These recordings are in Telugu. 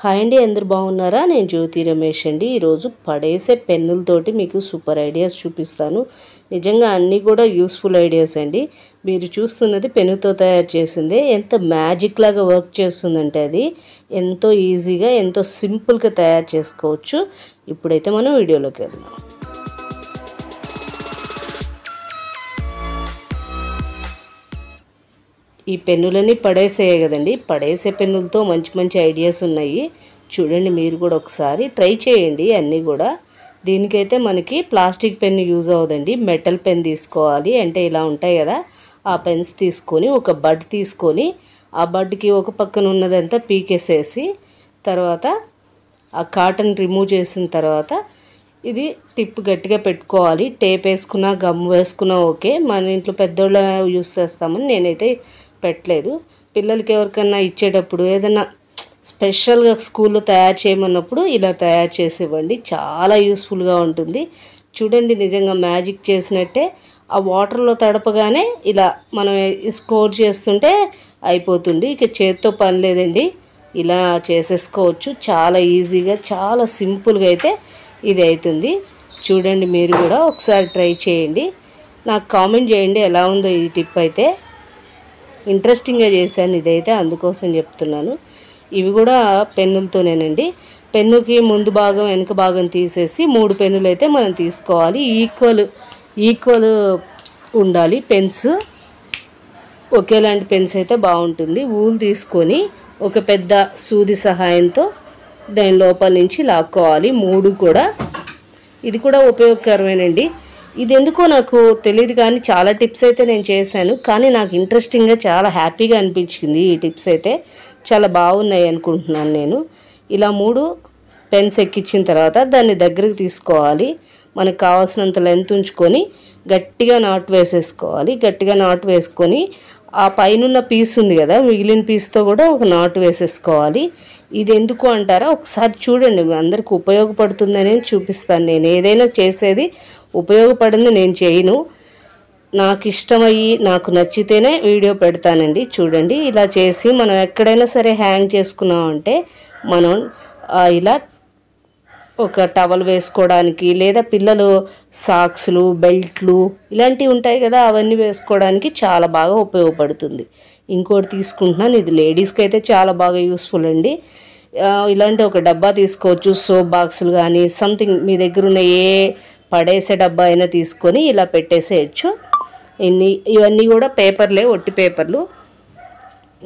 హాయ్ అండి అందరు బాగున్నారా నేను జ్యోతి రమేష్ అండి ఈరోజు పడేసే పెన్నులతోటి మీకు సూపర్ ఐడియాస్ చూపిస్తాను నిజంగా అన్నీ కూడా యూస్ఫుల్ ఐడియాస్ అండి మీరు చూస్తున్నది పెన్నుతో తయారు చేసిందే ఎంత మ్యాజిక్ లాగా వర్క్ చేస్తుందంటే అది ఎంతో ఈజీగా ఎంతో సింపుల్గా తయారు చేసుకోవచ్చు ఇప్పుడైతే మనం వీడియోలోకి వెళ్దాం ఈ పెన్నులన్నీ పడేసాయి కదండి పడేసే పెన్నులతో మంచి మంచి ఐడియాస్ ఉన్నాయి చూడండి మీరు కూడా ఒకసారి ట్రై చేయండి అన్నీ కూడా దీనికైతే మనకి ప్లాస్టిక్ పెన్ యూజ్ అవ్వదండి మెటల్ పెన్ తీసుకోవాలి అంటే ఇలా ఉంటాయి కదా ఆ పెన్స్ తీసుకొని ఒక బడ్ తీసుకొని ఆ బడ్కి ఒక పక్కన ఉన్నదంతా పీకేసేసి తర్వాత ఆ కాటన్ రిమూవ్ చేసిన తర్వాత ఇది టిప్ గట్టిగా పెట్టుకోవాలి టేప్ వేసుకున్నా గమ్ వేసుకున్నా ఓకే మన ఇంట్లో పెద్దోళ్ళ యూస్ చేస్తామని నేనైతే పెట్టలేదు పిల్లలకి ఎవరికైనా ఇచ్చేటప్పుడు ఏదైనా స్పెషల్గా స్కూల్లో తయారు చేయమన్నప్పుడు ఇలా తయారు చేసేవ్వండి చాలా యూస్ఫుల్గా ఉంటుంది చూడండి నిజంగా మ్యాజిక్ చేసినట్టే ఆ వాటర్లో తడపగానే ఇలా మనం స్కోర్ చేస్తుంటే అయిపోతుంది ఇక చేతితో పని లేదండి ఇలా చేసేసుకోవచ్చు చాలా ఈజీగా చాలా సింపుల్గా అయితే ఇది అవుతుంది చూడండి మీరు కూడా ఒకసారి ట్రై చేయండి నాకు కామెంట్ చేయండి ఎలా ఉందో ఈ టిప్ అయితే ఇంట్రెస్టింగ్గా చేశాను ఇదైతే అందుకోసం చెప్తున్నాను ఇవి కూడా పెన్నులతోనేనండి పెన్నుకి ముందు భాగం వెనుక భాగం తీసేసి మూడు పెన్నులు అయితే మనం తీసుకోవాలి ఈక్వల్ ఈక్వల్ ఉండాలి పెన్స్ ఒకేలాంటి పెన్స్ అయితే బాగుంటుంది ఊలు తీసుకొని ఒక పెద్ద సూది సహాయంతో దాని లోపల నుంచి లాక్కోవాలి మూడు కూడా ఇది కూడా ఉపయోగకరమేనండి ఇది ఎందుకో నాకు తెలియదు కానీ చాలా టిప్స్ అయితే నేను చేశాను కానీ నాకు ఇంట్రెస్టింగ్గా చాలా హ్యాపీగా అనిపించింది ఈ టిప్స్ అయితే చాలా బాగున్నాయి అనుకుంటున్నాను నేను ఇలా మూడు పెన్స్ ఎక్కించిన తర్వాత దాన్ని దగ్గరికి తీసుకోవాలి మనకు కావాల్సినంత లెంత్ ఉంచుకొని గట్టిగా నాట్ వేసేసుకోవాలి గట్టిగా నాట్ వేసుకొని ఆ పైనున్న పీస్ ఉంది కదా మిగిలిన పీస్తో కూడా ఒక నాట్ వేసేసుకోవాలి ఇది ఎందుకు అంటారా ఒకసారి చూడండి అందరికి ఉపయోగపడుతుందని చూపిస్తాను నేను ఏదైనా చేసేది ఉపయోగపడింది నేను చేయను నాకు ఇష్టమయ్యి నాకు నచ్చితేనే వీడియో పెడతానండి చూడండి ఇలా చేసి మనం ఎక్కడైనా సరే హ్యాంగ్ చేసుకున్నామంటే మనం ఇలా ఒక టవల్ వేసుకోవడానికి లేదా పిల్లలు సాక్స్లు బెల్ట్లు ఇలాంటివి ఉంటాయి కదా అవన్నీ వేసుకోవడానికి చాలా బాగా ఉపయోగపడుతుంది ఇంకోటి తీసుకుంటున్నాను ఇది లేడీస్కి అయితే చాలా బాగా యూస్ఫుల్ అండి ఇలాంటి ఒక డబ్బా తీసుకోవచ్చు సోప్ బాక్సులు కానీ సంథింగ్ మీ దగ్గర ఉన్న ఏ పడేసే డబ్బా అయినా తీసుకొని ఇలా పెట్టేసేయచ్చు ఇన్ని ఇవన్నీ కూడా పేపర్లే ఒట్టి పేపర్లు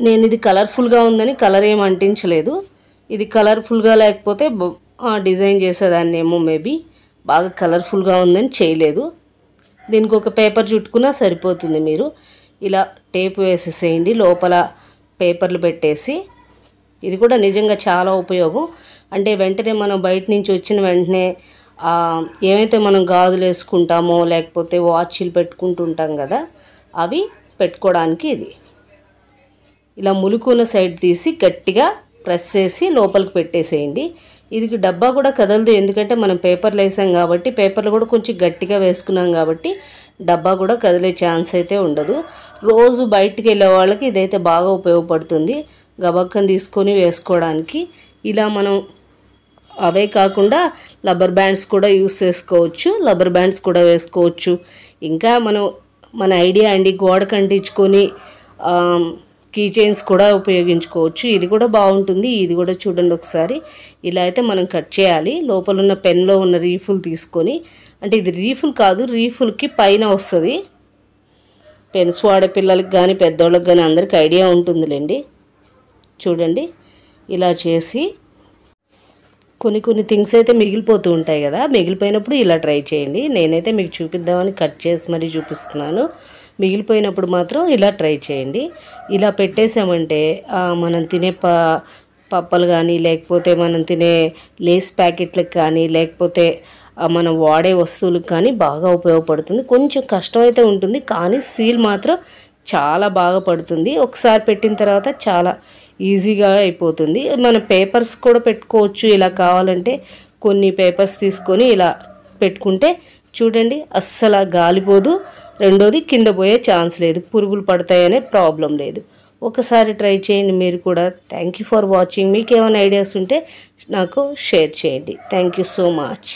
నేను ఇది కలర్ఫుల్గా ఉందని కలర్ ఏం అంటించలేదు ఇది కలర్ఫుల్గా లేకపోతే డిజైన్ చేసేదాన్ని ఏమో మేబీ బాగా కలర్ఫుల్గా ఉందని చేయలేదు దీనికి ఒక పేపర్ చుట్టుకున్నా సరిపోతుంది మీరు ఇలా టేప్ వేసేసేయండి లోపల పేపర్లు పెట్టేసి ఇది కూడా నిజంగా చాలా ఉపయోగం అంటే వెంటనే మనం బయట నుంచి వచ్చిన వెంటనే ఏమైతే మనం గాజులు వేసుకుంటామో లేకపోతే వాచ్లు పెట్టుకుంటుంటాం కదా అవి పెట్టుకోవడానికి ఇది ఇలా ములుకున్న సైడ్ తీసి గట్టిగా ప్రెస్ చేసి లోపలికి పెట్టేసేయండి ఇది డబ్బా కూడా కదలదు ఎందుకంటే మనం పేపర్లు వేసాం కాబట్టి పేపర్లు కూడా కొంచెం గట్టిగా వేసుకున్నాం కాబట్టి డబ్బా కూడా కదిలే ఛాన్స్ అయితే ఉండదు రోజు బయటికి వెళ్ళే వాళ్ళకి ఇదైతే బాగా ఉపయోగపడుతుంది గబక్కని తీసుకొని వేసుకోవడానికి ఇలా మనం అవే కాకుండా లబ్బర్ బ్యాండ్స్ కూడా యూస్ చేసుకోవచ్చు లబ్బర్ బ్యాండ్స్ కూడా వేసుకోవచ్చు ఇంకా మనం మన ఐడియా అండి గోడ కంటించుకొని కీ చైన్స్ కూడా ఉపయోగించుకోవచ్చు ఇది కూడా బాగుంటుంది ఇది కూడా చూడండి ఒకసారి ఇలా అయితే మనం కట్ చేయాలి లోపల ఉన్న పెన్లో ఉన్న రీఫుల్ తీసుకొని అంటే ఇది రీఫుల్ కాదు రీఫుల్కి పైన వస్తుంది పెన్స్ వాడే పిల్లలకి కానీ పెద్దోళ్ళకి కానీ అందరికి ఐడియా ఉంటుందిలేండి చూడండి ఇలా చేసి కొన్ని కొన్ని థింగ్స్ అయితే మిగిలిపోతూ ఉంటాయి కదా మిగిలిపోయినప్పుడు ఇలా ట్రై చేయండి నేనైతే మీకు చూపిద్దామని కట్ చేసి మరీ చూపిస్తున్నాను మిగిలిపోయినప్పుడు మాత్రం ఇలా ట్రై చేయండి ఇలా పెట్టేసామంటే మనం తినే ప పప్పలు కానీ లేకపోతే మనం తినే లేస్ ప్యాకెట్లకు కానీ లేకపోతే మనం వాడే వస్తువులకు కానీ బాగా ఉపయోగపడుతుంది కొంచెం కష్టం అయితే ఉంటుంది కానీ సీల్ మాత్రం చాలా బాగా పడుతుంది ఒకసారి పెట్టిన తర్వాత చాలా ఈజీగా అయిపోతుంది మన పేపర్స్ కూడా పెట్టుకోవచ్చు ఇలా కావాలంటే కొన్ని పేపర్స్ తీసుకొని ఇలా పెట్టుకుంటే చూడండి అస్సలు గాలిపోదు రెండోది కింద పోయే ఛాన్స్ లేదు పురుగులు పడతాయనే ప్రాబ్లం లేదు ఒకసారి ట్రై చేయండి మీరు కూడా థ్యాంక్ యూ ఫర్ వాచింగ్ మీకు ఏమైనా ఐడియాస్ ఉంటే నాకు షేర్ చేయండి థ్యాంక్ యూ సో మచ్